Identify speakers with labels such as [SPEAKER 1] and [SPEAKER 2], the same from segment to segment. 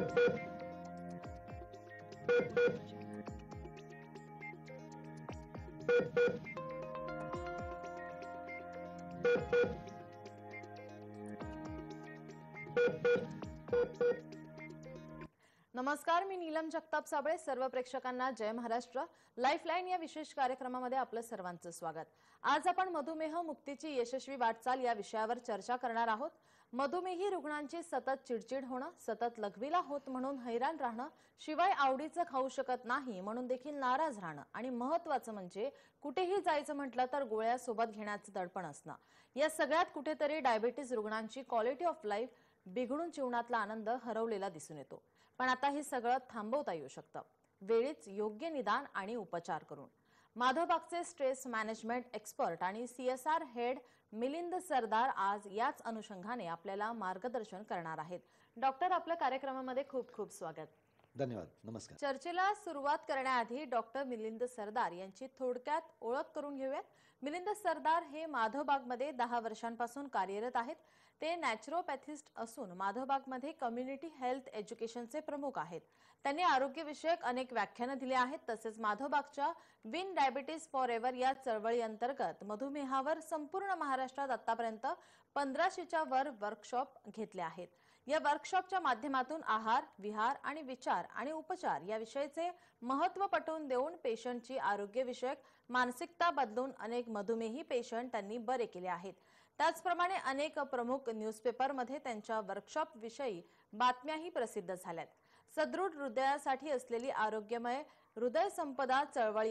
[SPEAKER 1] नमस्कार मी नीलम जगताप साबळे सर्व प्रेक्षकांना जय महाराष्ट्र लाईफलाईन या विशेष कार्यक्रमामध्ये आपलं सर्वांचं स्वागत आज आपण मधुमेह मुक्तीची यशस्वी वाटचाल या विषयावर चर्चा करणार आहोत मधुमेही रुग्णांची सतत चिडचिड होणं सतत लघवीला होत म्हणून हैराण राहणं शिवाय आवडीचं खाऊ शकत नाही म्हणून देखील नाराज राहणं आणि महत्वाचं म्हणजे कुठेही जायचं म्हटलं तर गोळ्या सोबत घेण्याचं दडपण असणं या सगळ्यात कुठेतरी डायबेटीस रुग्णांची क्वालिटी ऑफ लाईफ बिघडून जीवनातला आनंद हरवलेला दिसून येतो पण आता हे सगळं थांबवता येऊ शकतं वेळीच योग्य निदान आणि उपचार करून माधवबागचे स्ट्रेस मॅनेजमेंट एक्सपर्ट आणि सीएसआर हेड मिलिंद सरदार आज याच अनुषंगाने आपल्याला मार्गदर्शन करणार आहेत डॉक्टर आपल्या कार्यक्रमामध्ये खूप खूप स्वागत
[SPEAKER 2] धन्यवाद नमस्कार
[SPEAKER 1] चर्चेला सुरुवात करण्याआधी डॉक्टर मिलिंद सरदार यांची थोडक्यात ओळख करून घेऊयात मिलिंद सरदार हे माधवबागमध्ये दहा वर्षांपासून कार्यरत आहेत ते नॅचरोपॅथिस्ट असून माधवबागमध्ये कम्युनिटी हेल्थ एज्युकेशनचे प्रमुख आहेत त्यांनी आरोग्यविषयक अनेक व्याख्यानं दिली आहेत तसेच माधवबागच्या विन डायबिटीस फॉर एव्हर या चळवळी अंतर्गत मधुमेहावर संपूर्ण महाराष्ट्रात आतापर्यंत पंधराशेच्या वर वर्कशॉप घेतले आहेत या वर्कशॉपच्या माध्यमातून आहार विहार आणि विचार आणि उपचार याविषयीचे महत्व पटवून देऊन पेशंटची आरोग्यविषयक मानसिकता बदलून अनेक मधुमेही पेशंट त्यांनी बरे केले आहेत त्याचप्रमाणे अनेक प्रमुख न्यूजपेपरमध्ये त्यांच्या वर्कशॉपविषयी बातम्याही प्रसिद्ध झाल्यात सदृढ हृदयासाठी असलेली आरोग्यमय हृदय संपदा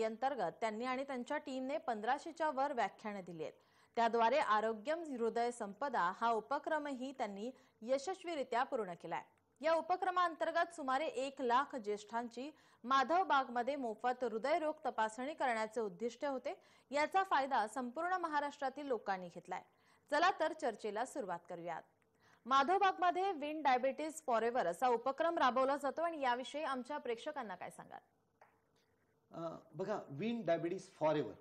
[SPEAKER 1] अंतर्गत त्यांनी आणि त्यांच्या टीमने पंधराशेच्या वर व्याख्याने दिली आहेत त्याद्वारे आरोग्यम हृदय संपदा हा उपक्रमही त्यांनी यशस्वीरित्या पूर्ण केलाय या उपक्रमाअंतर्गत सुमारे एक लाख ज्येष्ठांची मध्ये मोफत हृदयरोग तपासणी करण्याचे उद्दिष्ट होते याचा फायदा संपूर्ण महाराष्ट्रातील लोकांनी घेतलाय चला तर चर्चेला सुरुवात करूयात माधवबागमध्ये विन डायबिटीस फॉरेव्हर असा उपक्रम राबवला जातो आणि याविषयी आमच्या प्रेक्षकांना काय सांगाल
[SPEAKER 2] बघा विन डायबिटीस फॉरेव्हर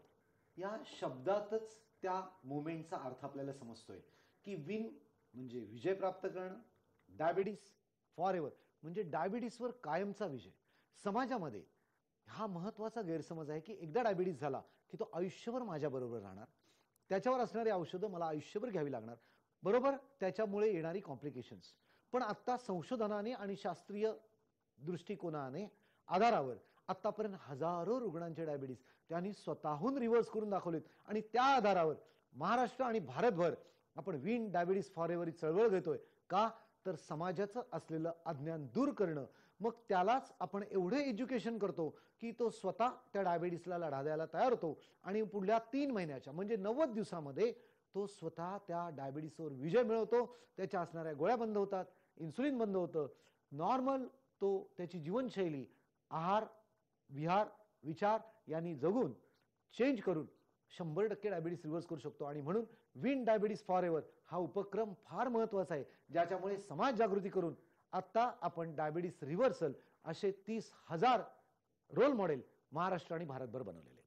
[SPEAKER 2] या शब्दातच त्या मुवमेंटचा अर्थ आपल्याला समजतोय की विन म्हणजे विजय प्राप्त करणं डायबिटीस फॉर एव्हर म्हणजे डायबिटीसवर कायमचा विजय समाजामध्ये हा महत्त्वाचा गैरसमज आहे की एकदा डायबिटीस झाला की तो आयुष्यभर माझ्याबरोबर राहणार त्याच्यावर असणारी औषधं मला आयुष्यभर घ्यावी लागणार बरोबर त्याच्यामुळे येणारी कॉम्प्लिकेशन्स पण आत्ता संशोधनाने आणि शास्त्रीय दृष्टिकोनाने आधारावर आतापर्यंत हजारो रुग्णांचे डायबिटीस त्यांनी स्वतःहून रिव्हर्स करून दाखवलेत आणि त्या आधारावर महाराष्ट्र आणि भारतभर आपण विन डायबिटीस फॉर एव्हर चळवळ घेतोय का तर समाजाचं असलेलं अज्ञान दूर करणं मग त्यालाच आपण एवढं एज्युकेशन करतो की तो स्वतः त्या डायबिटीसला लढा द्यायला तयार होतो आणि पुढल्या तीन महिन्याच्या म्हणजे नव्वद दिवसामध्ये तो स्वतः त्या डायबिटीसवर विजय मिळवतो त्याच्या असणाऱ्या गोळ्या बंद होतात इन्सुलिन बंद होतं नॉर्मल तो त्याची जीवनशैली आहार विहार विचार यांनी जगून चेंज करून शंभर टक्के डायबिटीस रिव्हर्स करू शकतो आणि म्हणून विन डायबिटीस फॉर एव्हर हा उपक्रम फार महत्वाचा आहे ज्याच्यामुळे समाज जागृती करून आता आपण डायबिटीस रिव्हर्सल असे तीस हजार रोल मॉडेल महाराष्ट्र आणि भारतभर बनवलेले आहेत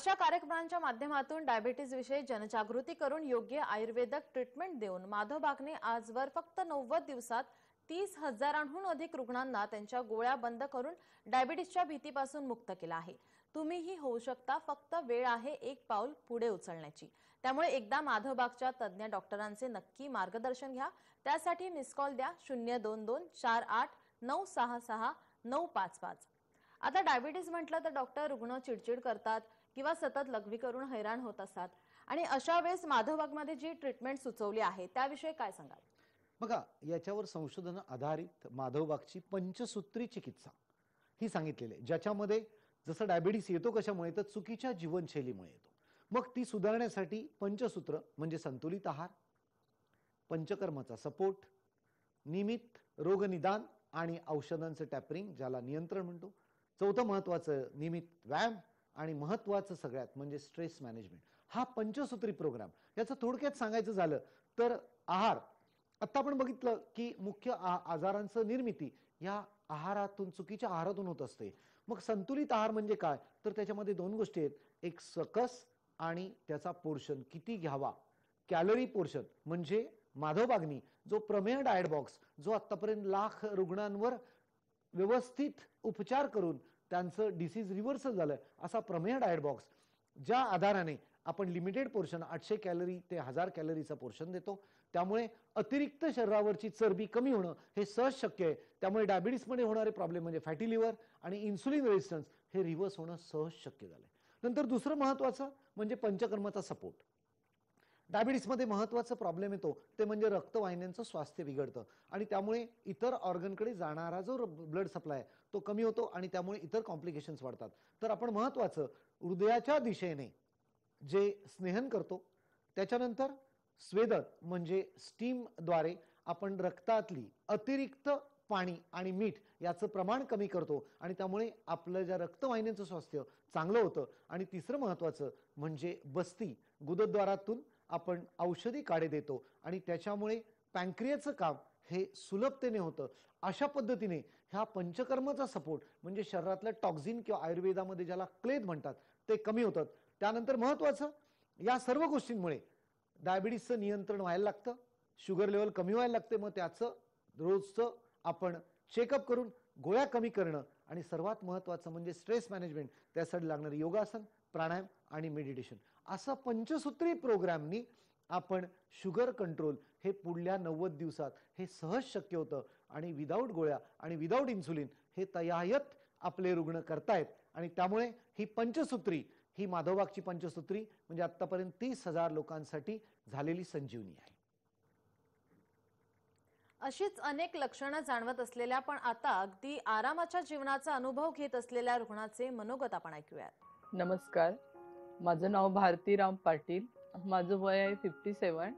[SPEAKER 1] अशा कार्यक्रमांच्या माध्यमातून डायबिटीस विषयी जनजागृती करून योग्य आयुर्वेदक ट्रीटमेंट देऊन माधव बागने आजवर फक्त नव्वद दिवसात तीस हजारांहून अधिक रुग्णांना त्यांच्या गोळ्या बंद करून डायबिटीसच्या भीतीपासून मुक्त केला आहे तुम्हीही होऊ शकता फक्त वेळ आहे एक पाऊल पुढे उचलण्याची त्यामुळे एकदा माधवबागच्या तज्ज्ञ डॉक्टरांचे नक्की मार्गदर्शन घ्या त्यासाठी मिस कॉल द्या शून्य दोन दोन चार आठ नऊ सहा सहा नऊ पाच पाच आता डायबिटीस म्हटलं तर डॉक्टर रुग्ण चिडचिड करतात किंवा सतत लघवी करून हैराण होत असतात आणि अशा वेळेस माधवबागमध्ये जी ट्रीटमेंट सुचवली आहे त्याविषयी काय सांगाल
[SPEAKER 2] बघा याच्यावर संशोधन आधारित माधवबागची पंचसूत्री चिकित्सा ही सांगितलेली आहे ज्याच्यामध्ये जसं डायबिटीस येतो कशामुळे तर चुकीच्या जीवनशैलीमुळे येतो मग ती सुधारण्यासाठी पंचसूत्र म्हणजे संतुलित आहार पंचकर्माचा सपोर्ट नियमित रोगनिदान आणि औषधांचं टॅपरिंग ज्याला नियंत्रण म्हणतो चौथं महत्वाचं नियमित व्यायाम आणि महत्वाचं सगळ्यात म्हणजे स्ट्रेस मॅनेजमेंट हा पंचसूत्री प्रोग्राम याचं थोडक्यात सांगायचं झालं तर आहार आता आपण बघितलं की मुख्य आजारांचं निर्मिती या आहारातून चुकीच्या आहारातून होत असते मग संतुलित आहार म्हणजे काय तर त्याच्यामध्ये दोन गोष्टी आहेत एक सकस आणि त्याचा पोर्शन किती घ्यावा कॅलरी पोर्शन म्हणजे माधव बागनी जो प्रमेय डायट बॉक्स जो आतापर्यंत लाख रुग्णांवर व्यवस्थित उपचार करून त्यांचं डिसीज रिव्हर्सल झालं असा प्रमेय डायट बॉक्स ज्या आधाराने आपण लिमिटेड पोर्शन आठशे कॅलरी ते हजार कॅलरीचा पोर्शन देतो त्यामुळे अतिरिक्त शरीरावरची चरबी कमी होणं हे सहज शक्य आहे त्यामुळे डायबिटीसमध्ये होणारे प्रॉब्लेम म्हणजे फॅटी लिव्हर आणि इन्सुलिन रेजिस्टन्स हे रिव्हर्स होणं सहज शक्य झालं नंतर दुसरं महत्वाचं म्हणजे पंचकर्माचा सपोर्ट डायबिटीसमध्ये महत्वाचा प्रॉब्लेम येतो ते म्हणजे रक्तवाहिन्यांचं स्वास्थ्य बिघडतं आणि त्यामुळे इतर ऑर्गनकडे जाणारा जो ब्लड सप्लाय तो कमी होतो आणि त्यामुळे इतर कॉम्प्लिकेशन्स वाढतात तर आपण महत्वाचं हृदयाच्या दिशेने जे स्नेहन करतो त्याच्यानंतर स्वेदक म्हणजे स्टीमद्वारे आपण रक्तातली अतिरिक्त पाणी आणि मीठ याचं प्रमाण कमी करतो आणि त्यामुळे आपलं ज्या रक्तवाहिन्यांचं स्वास्थ्य चांगलं होतं आणि तिसरं महत्वाचं म्हणजे बस्ती गुदद्वारातून आपण औषधी काढे देतो आणि त्याच्यामुळे पँक्रियाचं काम हे सुलभतेने होतं अशा पद्धतीने ह्या पंचकर्माचा सपोर्ट म्हणजे शरीरातल्या टॉक्झिन किंवा आयुर्वेदामध्ये ज्याला क्लेद म्हणतात ते कमी होतात त्यानंतर महत्वाचं या सर्व गोष्टींमुळे डायबिटीजचं नियंत्रण व्हायला लागतं शुगर लेवल कमी व्हायला लागते मग त्याचं रोजचं आपण चेकअप करून गोळ्या कमी करणं आणि सर्वात महत्त्वाचं म्हणजे स्ट्रेस मॅनेजमेंट त्यासाठी लागणारं योगासन प्राणायाम आणि मेडिटेशन असा पंचसूत्री प्रोग्रामनी आपण शुगर कंट्रोल हे पुढल्या नव्वद दिवसात हे सहज शक्य होतं आणि विदाऊट गोळ्या आणि विदाऊट इन्सुलिन हे तयायत आपले रुग्ण करतायत आणि त्यामुळे ही पंचसूत्री ही माधवबागची पंचसूत्री म्हणजे आतापर्यंत तीस हजार लोकांसाठी झालेली संजीवनी आहे
[SPEAKER 1] अशीच अनेक लक्षणं जाणवत असलेल्या पण आता अगदी आरामाच्या जीवनाचा अनुभव घेत असलेल्या रुग्णाचे मनोगत आपण ऐकूयात
[SPEAKER 3] नमस्कार माझं नाव भारती राम पाटील माझं वय आहे फिफ्टी सेवन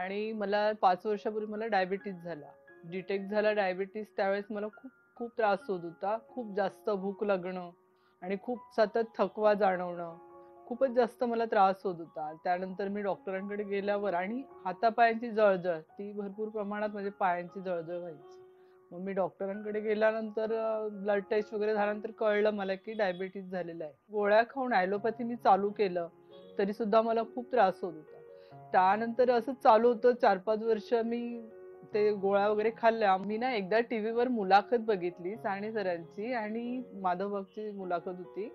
[SPEAKER 3] आणि मला पाच वर्षापूर्वी मला डायबिटीस झाला डिटेक्ट झाला डायबिटीस त्यावेळेस मला खूप खूप त्रास होत होता खूप जास्त भूक लागणं आणि खूप सतत थकवा जाणवणं खूपच जास्त मला त्रास होत होता त्यानंतर मी डॉक्टरांकडे गेल्यावर आणि हातापायांची जळजळ ती भरपूर प्रमाणात म्हणजे पायांची जळजळ व्हायची मग मी डॉक्टरांकडे गेल्यानंतर ब्लड टेस्ट वगैरे झाल्यानंतर कळलं मला की डायबेटीस झालेलं आहे गोळ्या खाऊन ॲलोपॅथी मी चालू केलं तरी सुद्धा मला खूप त्रास होत होता त्यानंतर असं चालू होतं चार पाच वर्ष मी ते गोळा वगैरे खाल्ल्या मी ना एकदा वर मुलाखत बघितली साने सरांची आणि माधव मुलाखत होती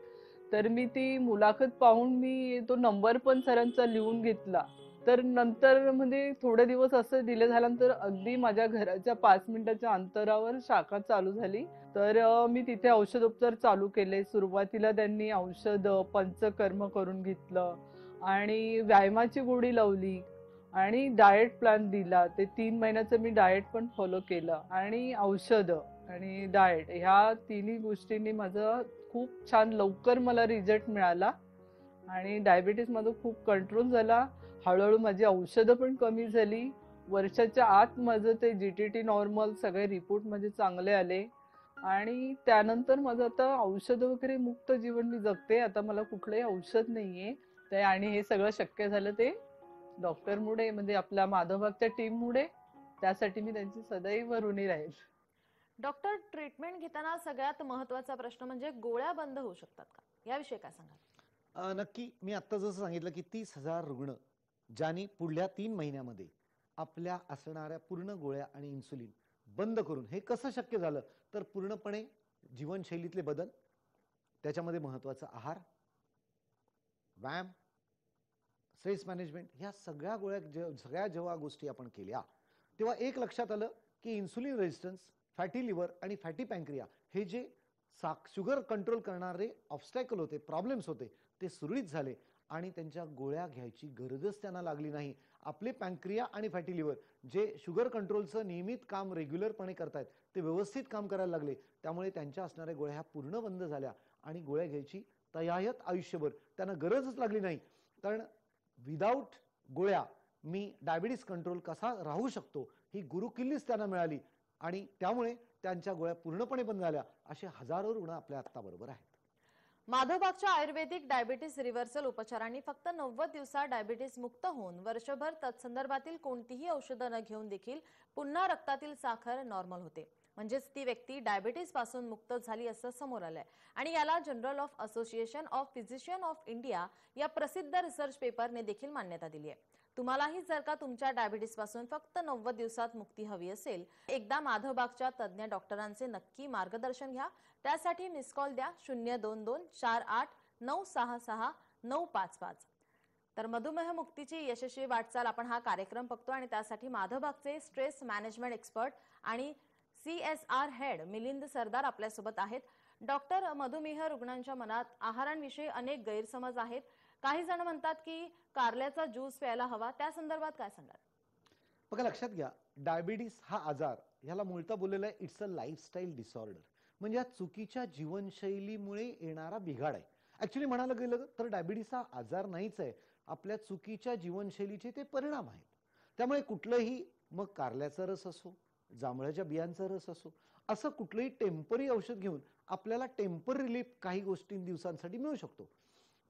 [SPEAKER 3] तर मी ती मुलाखत पाहून मी तो नंबर पण सरांचा लिहून घेतला तर नंतर म्हणजे थोडे दिवस असं दिले झाल्यानंतर अगदी माझ्या घराच्या पाच मिनिटाच्या अंतरावर शाखा चालू झाली तर मी तिथे औषधोपचार चालू केले सुरुवातीला त्यांनी औषध पंचकर्म करून घेतलं आणि व्यायामाची गोडी लावली आणि डाएट प्लॅन दिला ते तीन महिन्याचं मी डाएट पण फॉलो केलं आणि औषधं आणि डाएट ह्या तिन्ही गोष्टींनी माझं खूप छान लवकर मला रिझल्ट मिळाला आणि डायबिटीस माझं खूप कंट्रोल झाला हळूहळू माझी औषधं पण कमी झाली वर्षाच्या आत माझं ते जी टी टी नॉर्मल सगळे रिपोर्ट माझे चांगले आले आणि त्यानंतर माझं आता औषधं वगैरे मुक्त जीवन मी जगते आता मला कुठलंही औषध नाही आहे आणि हे सगळं शक्य झालं ते डॉक्टर मुळे म्हणजे आपल्या माधवबागच्या टीम मुळे त्यासाठी मी त्यांची
[SPEAKER 1] सदैव ऋणी राहील डॉक्टर ट्रीटमेंट घेताना सगळ्यात महत्वाचा प्रश्न म्हणजे गोळ्या बंद होऊ शकतात का याविषयी काय सांगाल
[SPEAKER 2] नक्की मी आता जसं सांगितलं की तीस हजार रुग्ण ज्यांनी पुढल्या तीन महिन्यामध्ये आपल्या असणाऱ्या पूर्ण गोळ्या आणि इन्सुलिन बंद करून हे कसं शक्य झालं तर पूर्णपणे जीवनशैलीतले बदल त्याच्यामध्ये महत्वाचा आहार व्यायाम स्ट्रेस मॅनेजमेंट ह्या सगळ्या गोळ्या जे सगळ्या जेव्हा गोष्टी आपण केल्या तेव्हा एक लक्षात आलं की इन्सुलिन रेजिस्टन्स फॅटी लिव्हर आणि फॅटी पँक्रिया हे जे सा शुगर कंट्रोल करणारे ऑबस्टॅकल होते प्रॉब्लेम्स होते ते सुरळीत झाले आणि त्यांच्या गोळ्या घ्यायची गरजच त्यांना लागली नाही आपले पँक्रिया आणि फॅटी लिव्हर जे शुगर कंट्रोलचं नियमित काम रेग्युलरपणे करतायत ते व्यवस्थित काम करायला लागले त्यामुळे त्यांच्या असणाऱ्या गोळ्या ह्या पूर्ण बंद झाल्या आणि गोळ्या घ्यायची तयायत आयुष्यभर त्यांना गरजच लागली नाही कारण विदाउट गोळ्या मी डायबिटीस कंट्रोल कसा राहू शकतो ही गुरुकिल्लीच त्यांना मिळाली आणि त्यामुळे त्यांच्या गोळ्या पूर्णपणे बंद झाल्या असे हजारो रुग्ण आपल्या आत्ताबरोबर आहेत
[SPEAKER 1] माधवबागच्या आयुर्वेदिक डायबिटीस रिव्हर्सल उपचारांनी फक्त नव्वद दिवसात डायबिटीस मुक्त होऊन वर्षभर तत्संदर्भातील कोणतीही औषधं न घेऊन देखील पुन्हा रक्तातील साखर नॉर्मल होते म्हणजेच ती व्यक्ती डायबिटीज पासून मुक्त झाली असं समोर आलंय आणि याला journal of association of physician of India या प्रसिद्ध रिसर्च पेपरने देखील मान्यता दिली आहे तुम्हालाही जर का तुमच्या डायबिटीस पासून फक्त नव्वद दिवसात मुक्ती हवी असेल एकदा माधवबागच्या तज्ज्ञ डॉक्टरांचे नक्की मार्गदर्शन घ्या त्यासाठी मिस कॉल द्या शून्य दोन दोन चार आठ नऊ सहा सहा नऊ पाच पाच तर मधुमेह मुक्तीची यशस्वी वाटचाल आपण हा कार्यक्रम बघतो आणि त्यासाठी माधवबागचे स्ट्रेस मॅनेजमेंट एक्सपर्ट आणि C S R head Milind Sardar आपल्यासोबत आहेत डॉक्टर मधुमेह रुग्णांच्या मनात आहारांविषयी अनेक गैरसमज आहेत काही जण म्हणतात की कारल्याचा ज्यूस प्यायला हवा त्या संदर्भात काय सांगाल
[SPEAKER 2] बघा लक्षात घ्या डायबिटीस हा आजार ह्याला मुळता बोललेला आहे इट्स अ लाईफस्टाईल डिसऑर्डर म्हणजे या चुकीच्या जीवनशैलीमुळे येणारा बिघाड आहे ऍक्च्युली म्हणायला गेलं तर डायबिटीस हा आजार नाहीच आहे आपल्या चुकीच्या जीवनशैलीचे ते परिणाम आहेत त्यामुळे कुठलंही मग कारल्याचा रस असो जांभळाच्या बियांचा रस असो असं कुठलंही टेम्परी औषध घेऊन आपल्याला टेम्पर रिलीफ काही गोष्टी दिवसांसाठी मिळू शकतो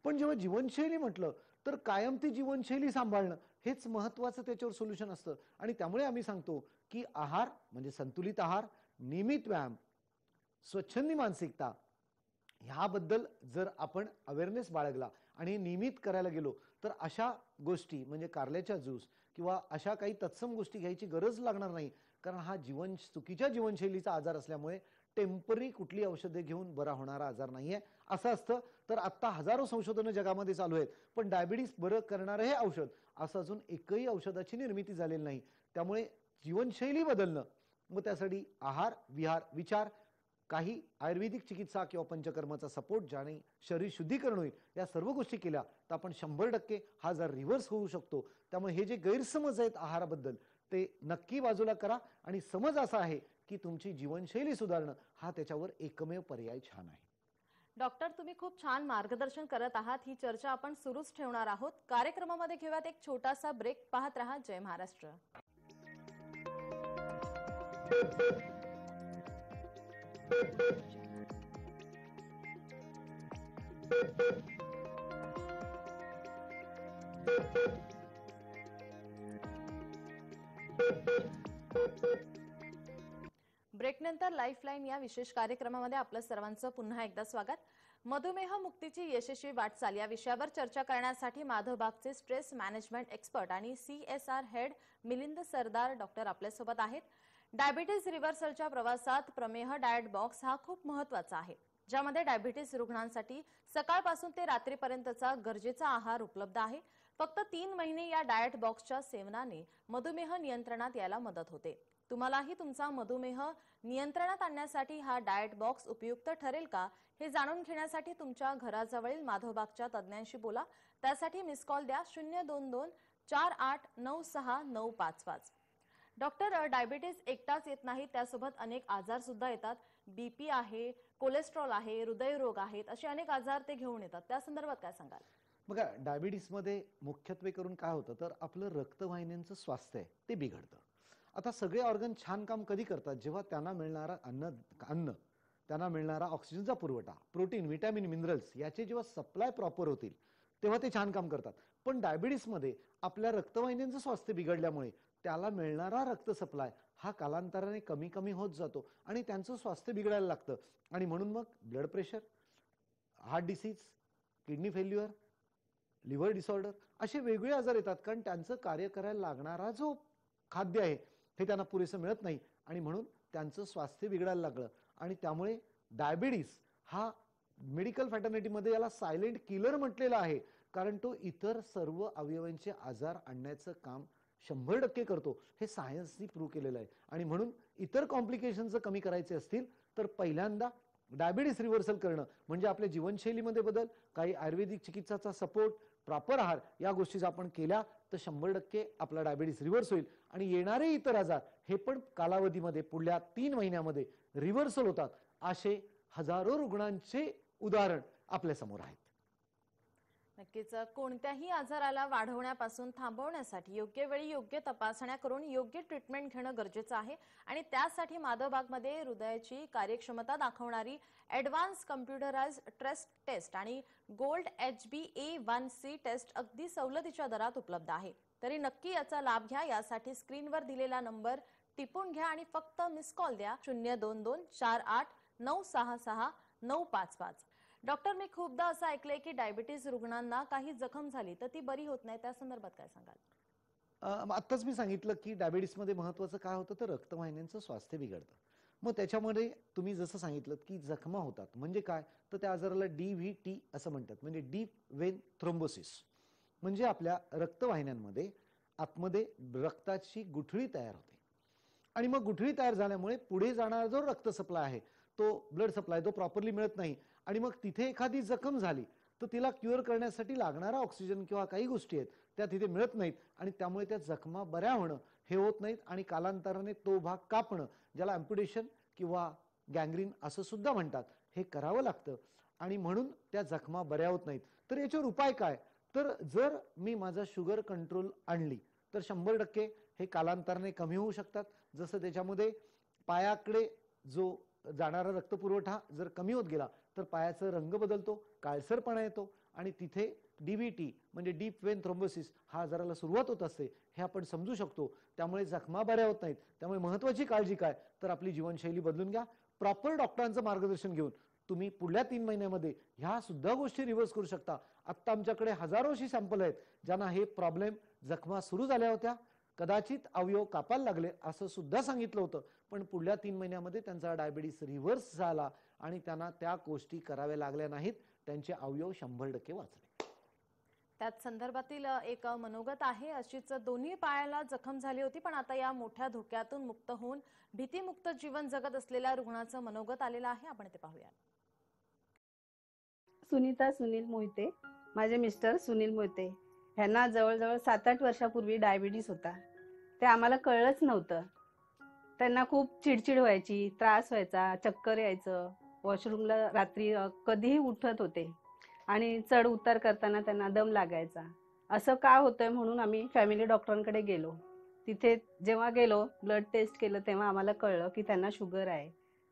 [SPEAKER 2] पण जेव्हा जीवनशैली म्हटलं तर कायम ती जीवनशैली सांभाळणं हेच महत्वाचं त्याच्यावर सोल्युशन असतं आणि त्यामुळे आम्ही सांगतो की आहार म्हणजे संतुलित आहार नियमित व्यायाम स्वच्छंदी मानसिकता ह्याबद्दल जर आपण अवेअरनेस बाळगला आणि नियमित करायला गेलो तर अशा गोष्टी म्हणजे कारल्याच्या ज्यूस किंवा अशा काही तत्सम गोष्टी घ्यायची गरज लागणार नाही कारण हा जीवन चुकीच्या जीवनशैलीचा आजार असल्यामुळे टेम्पररी कुठली औषधे घेऊन बरा होणारा आजार नाहीये असं असतं तर आत्ता हजारो संशोधनं जगामध्ये चालू आहेत पण डायबिटीस बरं करणारं हे औषध असं अजून एकही औषधाची निर्मिती झालेली नाही त्यामुळे जीवनशैली बदलणं मग त्यासाठी आहार विहार विचार काही आयुर्वेदिक चिकित्सा किंवा पंचकर्माचा सपोर्ट ज्याने शरीर शुद्धीकरण होईल या सर्व गोष्टी केल्या तर आपण शंभर टक्के हा जर रिव्हर्स होऊ शकतो त्यामुळे हे जे गैरसमज आहेत आहाराबद्दल ते नक्की बाजूला करा आणि समज असा आहे की तुमची जीवनशैली सुधारणं हा त्याच्यावर एकमेव पर्याय छान आहे
[SPEAKER 1] डॉक्टर तुम्ही खूप छान मार्गदर्शन करत आहात ही चर्चा आपण सुरूच ठेवणार आहोत कार्यक्रमामध्ये घेऊयात एक छोटासा ब्रेक पाहत राहा जय महाराष्ट्र टाइम या विशेष कार्यक्रमामध्ये आपलं सर्वांचं पुन्हा एकदा स्वागत मधुमेह मुक्तीची यशस्वी वाटचाल या विषयावर चर्चा करण्यासाठी माधवबागचे स्ट्रेस मॅनेजमेंट एक्सपर्ट आणि CSR head Milind Sardar doctor आपल्यासोबत आहेत डायबिटीज रिव्हर्सलच्या प्रवासात प्रमेह डायट बॉक्स हा खूप महत्वाचा आहे ज्यामध्ये डायबिटीज रुग्णांसाठी सकाळपासून ते रात्रीपर्यंतचा गरजेचा आहार उपलब्ध आहे फक्त तीन महिने या डायट बॉक्सच्या सेवनाने मधुमेह नियंत्रणात यायला मदत होते तुम्हालाही तुमचा मधुमेह नियंत्रणात आणण्यासाठी हा डाएट बॉक्स उपयुक्त ठरेल का हे जाणून घेण्यासाठी तुमच्या घराजवळील माधवबागच्या तज्ज्ञांशी बोला त्यासाठी मिस कॉल द्या शून्य दोन दोन चार आठ नऊ सहा नऊ पाच पाच डॉक्टर डायबिटीज एकटाच येत नाही त्यासोबत अनेक आजार सुद्धा येतात बीपी आहे कोलेस्ट्रॉल आहे हृदयरोग आहेत असे अनेक आजार ते घेऊन येतात त्या संदर्भात काय सांगाल
[SPEAKER 2] बघा डायबिटीसमध्ये मुख्यत्वे करून काय होतं तर आपलं रक्तवाहिन्यांचं स्वास्थ्य ते बिघडतं आता सगळे ऑर्गन छान काम कधी करतात जेव्हा त्यांना मिळणारा अन्न अन्न त्यांना मिळणारा ऑक्सिजनचा पुरवठा प्रोटीन विटॅमिन मिनरल्स याचे जेव्हा सप्लाय प्रॉपर होतील तेव्हा ते छान काम करतात पण डायबिटीसमध्ये आपल्या रक्तवाहिन्यांचं स्वास्थ्य बिघडल्यामुळे त्याला मिळणारा रक्त सप्लाय हा कालांतराने कमी कमी होत जातो आणि त्यांचं स्वास्थ्य बिघडायला लागतं आणि म्हणून मग blood pressure heart disease kidney failure liver disorder असे वेगळे आजार येतात कारण त्यांचं कार्य करायला लागणारा जो खाद्य आहे हे त्यांना पुरेसं मिळत नाही आणि म्हणून त्यांचं स्वास्थ्य बिघडायला लागलं आणि त्यामुळे डायबिटीस हा मेडिकल फॅटर्निटीमध्ये याला सायलेंट किलर म्हटलेला आहे कारण तो इतर सर्व अवयवांचे आजार आणण्याचं काम शंभर टक्के करतो हे सायन्सनी प्रूव्ह केलेलं आहे आणि म्हणून इतर कॉम्प्लिकेशनचं कमी करायचे असतील तर पहिल्यांदा डायबिटीस रिव्हर्सल करणं म्हणजे आपल्या जीवनशैलीमध्ये बदल काही आयुर्वेदिक चिकित्साचा सपोर्ट प्रॉपर आहार या गोष्टी जर आपण केल्या तर शंभर टक्के आपला डायबिटीस रिव्हर्स होईल आणि येणारे इतर आजार हे पण कालावधीमध्ये पुढल्या तीन महिन्यामध्ये रिव्हर्सल होतात असे हजारो रुग्णांचे उदाहरण आपल्यासमोर आहेत
[SPEAKER 1] नक्कीच कोणत्याही आजाराला वाढवण्यापासून थांबवण्यासाठी योग्य वेळी योग्य तपासण्या करून योग्य ट्रीटमेंट घेणं गरजेचं आहे आणि त्यासाठी माधवबागमध्ये हृदयाची कार्यक्षमता दाखवणारी ॲडव्हान्स कम्प्युटराइज ट्रेस्ट टेस्ट आणि gold H B A one C test अगदी सवलतीच्या दरात उपलब्ध आहे तरी नक्की याचा लाभ घ्या यासाठी स्क्रीनवर दिलेला नंबर टिपून घ्या आणि फक्त मिस कॉल द्या शून्य दोन दोन चार आठ नऊ सहा सहा नऊ पाच पाच डॉक्टर मी खूपदा असं ऐकलंय की डायबिटीज रुग्णांना काही जखम झाली तर ती बरी होत नाही त्या संदर्भात काय
[SPEAKER 2] सांगाल आत्ताच मी सांगितलं की डायबिटीसमध्ये महत्त्वाचं काय होतं तर रक्तवाहिन्यांचं स्वास्थ्य बिघडतं मग त्याच्यामध्ये तुम्ही जसं सांगितलं की जखमा होतात म्हणजे काय तर त्या आजाराला डी व्ही टी असं म्हणतात म्हणजे डीप वेन थ्रोम्बोसिस म्हणजे आपल्या रक्तवाहिन्यांमध्ये आतमध्ये रक्ताची गुठळी तयार होते आणि मग गुठळी तयार झाल्यामुळे पुढे जाणारा जो रक्त सप्लाय आहे तो ब्लड सप्लाय तो प्रॉपरली मिळत नाही आणि मग तिथे एखादी जखम झाली तर तिला क्युअर करण्यासाठी लागणारा ऑक्सिजन किंवा काही गोष्टी आहेत त्या तिथे मिळत नाहीत आणि त्यामुळे त्या जखमा बऱ्या होणं हे होत नाहीत आणि कालांतराने तो भाग कापणं ज्याला अम्प्युटेशन किंवा गँग्रीन असं सुद्धा म्हणतात हे करावं लागतं आणि म्हणून त्या जखमा बऱ्या होत नाहीत तर याच्यावर उपाय काय तर जर मी माझा शुगर कंट्रोल आणली तर शंभर टक्के हे कालांतराने कमी होऊ शकतात जसं त्याच्यामध्ये पायाकडे जो जाणारा रक्तपुरवठा जर कमी होत गेला तर पायाचा रंग बदलतो काळसरपणा येतो आणि तिथे टी म्हणजे डीप वेन थ्रोम्बोसिस हा आजाराला सुरुवात होत असते हे आपण समजू शकतो त्यामुळे जखमा बऱ्या होत नाहीत त्यामुळे महत्वाची काळजी काय तर आपली जीवनशैली बदलून घ्या प्रॉपर डॉक्टरांचं मार्गदर्शन घेऊन तुम्ही पुढल्या तीन महिन्यामध्ये ह्या सुद्धा गोष्टी रिव्हर्स करू शकता आत्ता आमच्याकडे हजारोशी सॅम्पल आहेत ज्यांना हे प्रॉब्लेम जखमा सुरू झाल्या होत्या कदाचित अवयव कापायला लागले असं सुद्धा सांगितलं होतं पण पुढल्या तीन महिन्यामध्ये त्यांचा डायबिटीस रिव्हर्स झाला आणि त्यांना त्या गोष्टी कराव्या लागल्या नाहीत त्यांचे अवयव शंभर टक्के वाचले
[SPEAKER 1] त्याच संदर्भातील एक मनोगत आहे अशीच दोन्ही पायाला जखम झाली होती पण आता या मोठ्या धोक्यातून मुक्त होऊन भीतीमुक्त जीवन जगत असलेल्या रुग्णाचं मनोगत आलेलं आहे आपण ते पाहूया
[SPEAKER 4] सुनीता सुनील मोहिते माझे मिस्टर सुनील मोहिते ह्यांना जवळजवळ सात आठ वर्षापूर्वी डायबिटीस होता ते आम्हाला कळलंच नव्हतं त्यांना खूप चिडचिड व्हायची त्रास व्हायचा चक्कर यायचं वॉशरूमला रात्री कधीही उठत होते आणि चढ उतार करताना त्यांना दम लागायचा असं का होतंय म्हणून आम्ही फॅमिली डॉक्टरांकडे गेलो तिथे जेव्हा गेलो ब्लड टेस्ट केलं तेव्हा आम्हाला कळलं की त्यांना शुगर आहे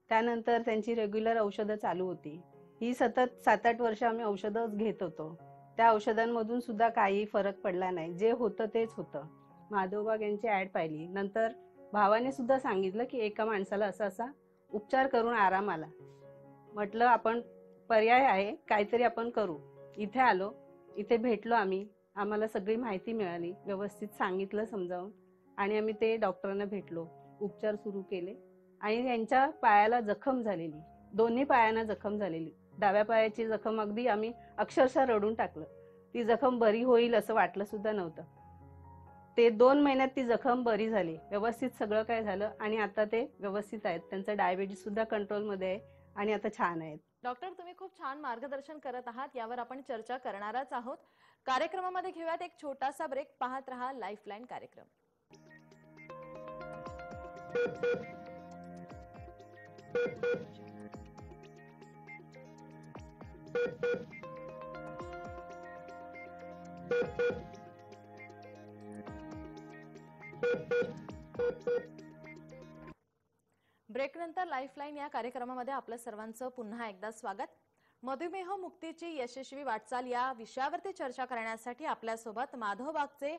[SPEAKER 4] त्यानंतर त्यांची रेग्युलर औषधं चालू होती ही सतत सात आठ वर्ष आम्ही औषधच घेत होतो त्या औषधांमधून सुद्धा काही फरक पडला नाही जे होतं तेच होतं माधवबाग यांची ॲड पाहिली नंतर भावाने सुद्धा सांगितलं की एका माणसाला असा असा उपचार करून आराम आला म्हटलं आपण पर्याय आहे काहीतरी आपण करू इथे आलो इथे भेटलो आम्ही आम्हाला सगळी माहिती मिळाली व्यवस्थित सांगितलं समजावून आणि आम्ही ते डॉक्टरांना भेटलो उपचार सुरू केले आणि त्यांच्या पायाला जखम झालेली दोन्ही पायांना जखम झालेली डाव्या पायाची जखम अगदी आम्ही अक्षरशः रडून टाकलं ती जखम बरी होईल असं वाटलं सुद्धा नव्हतं ते दोन महिन्यात ती जखम बरी झाली व्यवस्थित सगळं काय झालं आणि आता ते व्यवस्थित आहेत त्यांचं डायबिटीस सुद्धा कंट्रोलमध्ये आहे आणि आता छान आहेत
[SPEAKER 1] डॉक्टर तुम्ही खूप छान मार्गदर्शन करत आहात यावर आपण चर्चा करणारच आहोत कार्यक्रमामध्ये घेऊयात एक छोटासा ब्रेक पाहत रहा लाईन कार्यक्रम ब्रेकनंतर लाईफलाईन या कार्यक्रमामध्ये आपलं सर्वांचं पुन्हा एकदा स्वागत मधुमेह मुक्तीची यशस्वी वाटचाल या विषयावरती चर्चा करण्यासाठी आपल्यासोबत माधवबागचे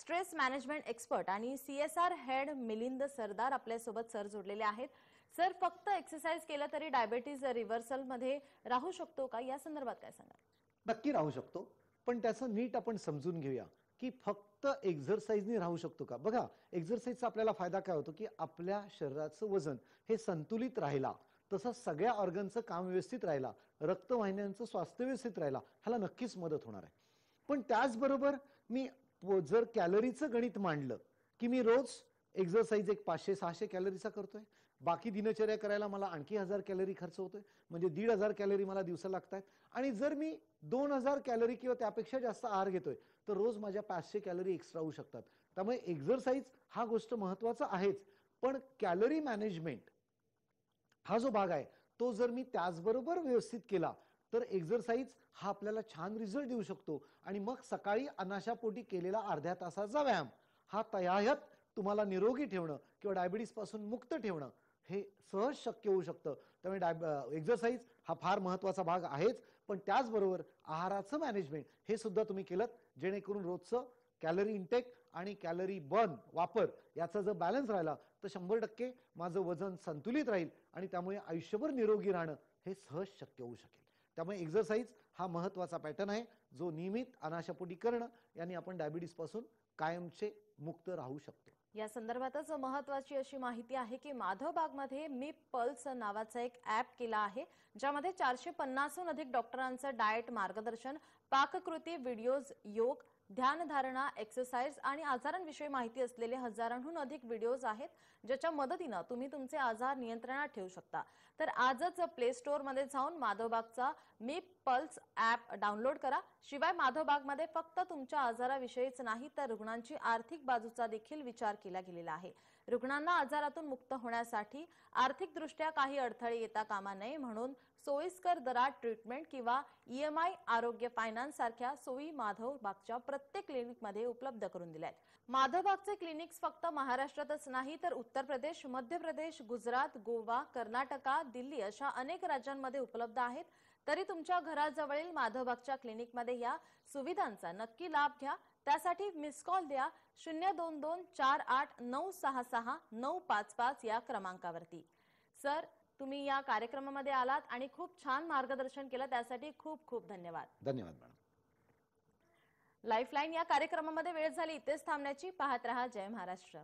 [SPEAKER 1] स्ट्रेस मॅनेजमेंट एक्सपर्ट आणि सीएसआर हेड मिलिंद सरदार आपल्यासोबत सर जोडलेले आहेत सर फक्त एक्सरसाइज केलं तरी डायबेटीज रिव्हर्सलमध्ये राहू शकतो का या संदर्भात काय सांगा
[SPEAKER 2] नक्की राहू शकतो पण त्याचं नीट आपण समजून घेऊया की फक्त एक्झरसाईजनी राहू शकतो का बघा एक्झरसाईजचा आपल्याला फायदा काय होतो की आपल्या शरीराचं वजन हे संतुलित राहिला तसं सगळ्या ऑर्गनचं काम व्यवस्थित राहिला रक्तवाहिन्यांचं स्वास्थ्य व्यवस्थित राहिला ह्याला नक्कीच मदत होणार आहे पण त्याचबरोबर मी जर कॅलरीचं गणित मांडलं की मी रोज एक्झरसाईज एक पाचशे सहाशे कॅलरीचा करतोय बाकी दिनचर्या करायला मला आणखी हजार कॅलरी खर्च होतोय म्हणजे दीड हजार कॅलरी मला दिवसा लागतात आणि जर मी दोन हजार कॅलरी किंवा त्यापेक्षा जास्त आहार घेतोय तर रोज माझ्या पाचशे कॅलरी एक्स्ट्रा होऊ शकतात त्यामुळे एक्झरसाइज हा गोष्ट महत्वाचा आहेच पण कॅलरी मॅनेजमेंट हा जो भाग आहे तो जर मी त्याचबरोबर व्यवस्थित केला तर एक्सरसाइज हा आपल्याला छान रिझल्ट देऊ शकतो आणि मग सकाळी अनाशापोटी केलेला अर्ध्या तासाचा व्यायाम हा तयात तुम्हाला निरोगी ठेवणं किंवा डायबिटीज पासून मुक्त ठेवणं हे सहज शक्य होऊ शकतं त्यामुळे डाय हा फार महत्वाचा भाग आहेच पण त्याचबरोबर आहाराचं मॅनेजमेंट हे सुद्धा तुम्ही केलं जेणेकरून रोजचं कॅलरी इंटेक आणि कॅलरी बर्न वापर याचा जर बॅलन्स राहिला तर शंभर टक्के माझं वजन संतुलित राहील आणि त्यामुळे आयुष्यभर निरोगी राहणं हे सहज शक्य होऊ शकेल त्यामुळे एक्सरसाइज हा महत्वाचा पॅटर्न आहे जो नियमित अनाशापोटी करणं याने आपण डायबिटीस पासून कायमचे मुक्त राहू शकतो
[SPEAKER 1] या संदर्भातच महत्वाची अशी माहिती आहे की माधवबागमध्ये मी पल्स नावाचा एक ॲप केला आहे ज्यामध्ये चारशे पन्नासहून अधिक डॉक्टरांचं डाएट मार्गदर्शन पाककृती व्हिडिओज योग ध्यानधारणा एक्सरसाइज आणि आजारांविषयी माहिती असलेले हजारांहून अधिक व्हिडिओज आहेत ज्याच्या मदतीनं तुम्ही तुमचे आजार नियंत्रणात ठेवू शकता तर आजच प्ले स्टोअरमध्ये जाऊन माधवबागचा मी पल्स ऍप डाउनलोड करा शिवाय माधवबागमध्ये फक्त तुमच्या आजाराविषयीच नाही तर रुग्णांची आर्थिक बाजूचा देखील विचार केला गेलेला आहे रुग्णांना आजारातून मुक्त होण्यासाठी आर्थिक दृष्ट्या काही अडथळे येता कामा नये म्हणून सोयीस्कर दरात ट्रीटमेंट किंवा ई एम आय आरोग्य फायनान्स सारख्या सोयी माधवबागच्या प्रत्येक क्लिनिकमध्ये उपलब्ध करून दिल्या आहेत माधवबागचे क्लिनिक्स फक्त महाराष्ट्रातच नाही तर उत्तर प्रदेश मध्य प्रदेश गुजरात गोवा कर्नाटका दिल्ली अशा अनेक राज्यांमध्ये उपलब्ध आहेत तरी तुमच्या घराजवळील माधवबागच्या क्लिनिकमध्ये या सुविधांचा नक्की लाभ घ्या त्यासाठी मिस कॉल द्या शून्य दोन दोन चार आठ नऊ सहा सहा नऊ पाच पाच या क्रमांकावरती सर तुम्ही या कार्यक्रमामध्ये आलात आणि खूप छान मार्गदर्शन केलं त्यासाठी खूप खूप धन्यवाद धन्यवाद मॅडम लाईफलाईन या कार्यक्रमामध्ये वेळ झाली इथेच थांबण्याची पाहत राहा जय महाराष्ट्र